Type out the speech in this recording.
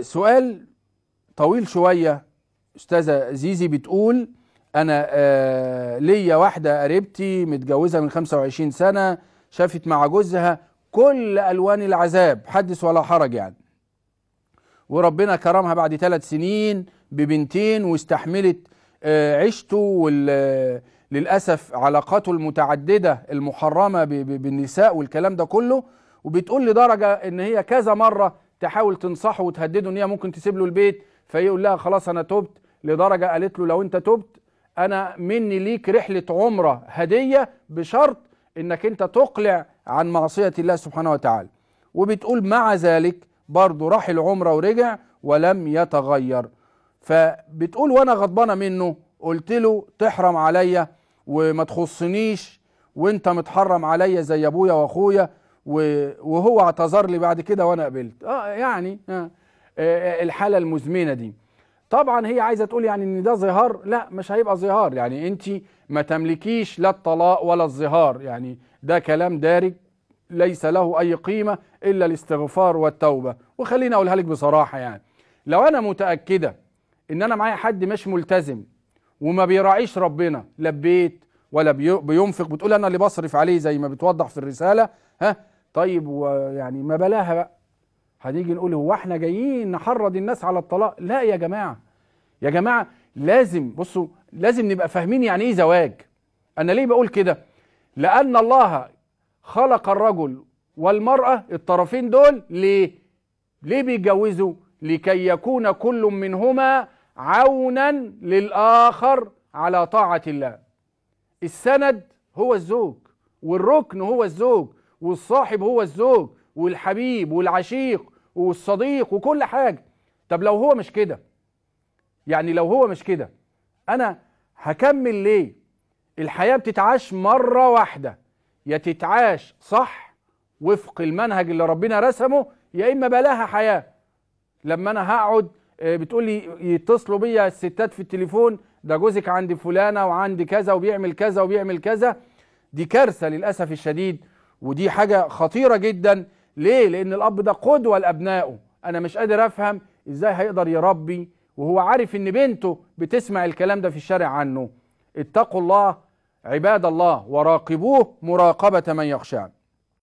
سؤال طويل شوية أستاذة زيزي بتقول أنا آه ليا واحدة قريبتي متجوزة من 25 سنة شافت مع جوزها كل ألوان العذاب حدث ولا حرج يعني وربنا كرمها بعد ثلاث سنين ببنتين واستحملت آه عيشته وال للأسف علاقاته المتعددة المحرمة بالنساء والكلام ده كله وبتقول لدرجة إن هي كذا مرة تحاول تنصحه وتهدده ان هي ممكن تسيب له البيت فيقول لها خلاص انا تبت لدرجه قالت له لو انت تبت انا مني ليك رحله عمره هديه بشرط انك انت تقلع عن معصيه الله سبحانه وتعالى وبتقول مع ذلك برضه راح العمره ورجع ولم يتغير فبتقول وانا غضبانه منه قلت له تحرم عليا وما تخصنيش وانت متحرم عليا زي ابويا واخويا وهو اعتذر لي بعد كده وانا قبلت اه يعني آه،, آه،, آه الحاله المزمنه دي طبعا هي عايزه تقول يعني ان ده ظهار لا مش هيبقى ظهار يعني انت ما تملكيش لا الطلاق ولا الظهار يعني ده كلام دارج ليس له اي قيمه الا الاستغفار والتوبه وخليني اقولها لك بصراحه يعني لو انا متاكده ان انا معايا حد مش ملتزم وما بيراعيش ربنا لا ببيت ولا بينفق بتقول انا اللي بصرف عليه زي ما بتوضح في الرساله ها طيب ويعني ما بلاها بقى هنيجي نقول هو احنا جايين نحرض الناس على الطلاق لا يا جماعه يا جماعه لازم بصوا لازم نبقى فاهمين يعني ايه زواج انا ليه بقول كده لان الله خلق الرجل والمراه الطرفين دول ليه ليه بيتجوزوا لكي يكون كل منهما عونا للاخر على طاعه الله السند هو الزوج والركن هو الزوج والصاحب هو الزوج والحبيب والعشيق والصديق وكل حاجة طب لو هو مش كده يعني لو هو مش كده أنا هكمل ليه الحياة بتتعاش مرة واحدة يا تتعاش صح وفق المنهج اللي ربنا رسمه يا إما بلاها حياة لما أنا هقعد آه، بتقول لي يتصلوا بيا الستات في التليفون ده جوزك عند فلانة وعند كذا وبيعمل كذا وبيعمل كذا دي كارثة للأسف الشديد ودي حاجة خطيرة جدا ليه؟ لأن الأب ده قدوة لأبنائه أنا مش قادر أفهم إزاي هيقدر يربي وهو عارف إن بنته بتسمع الكلام ده في الشارع عنه اتقوا الله عباد الله وراقبوه مراقبة من يخشان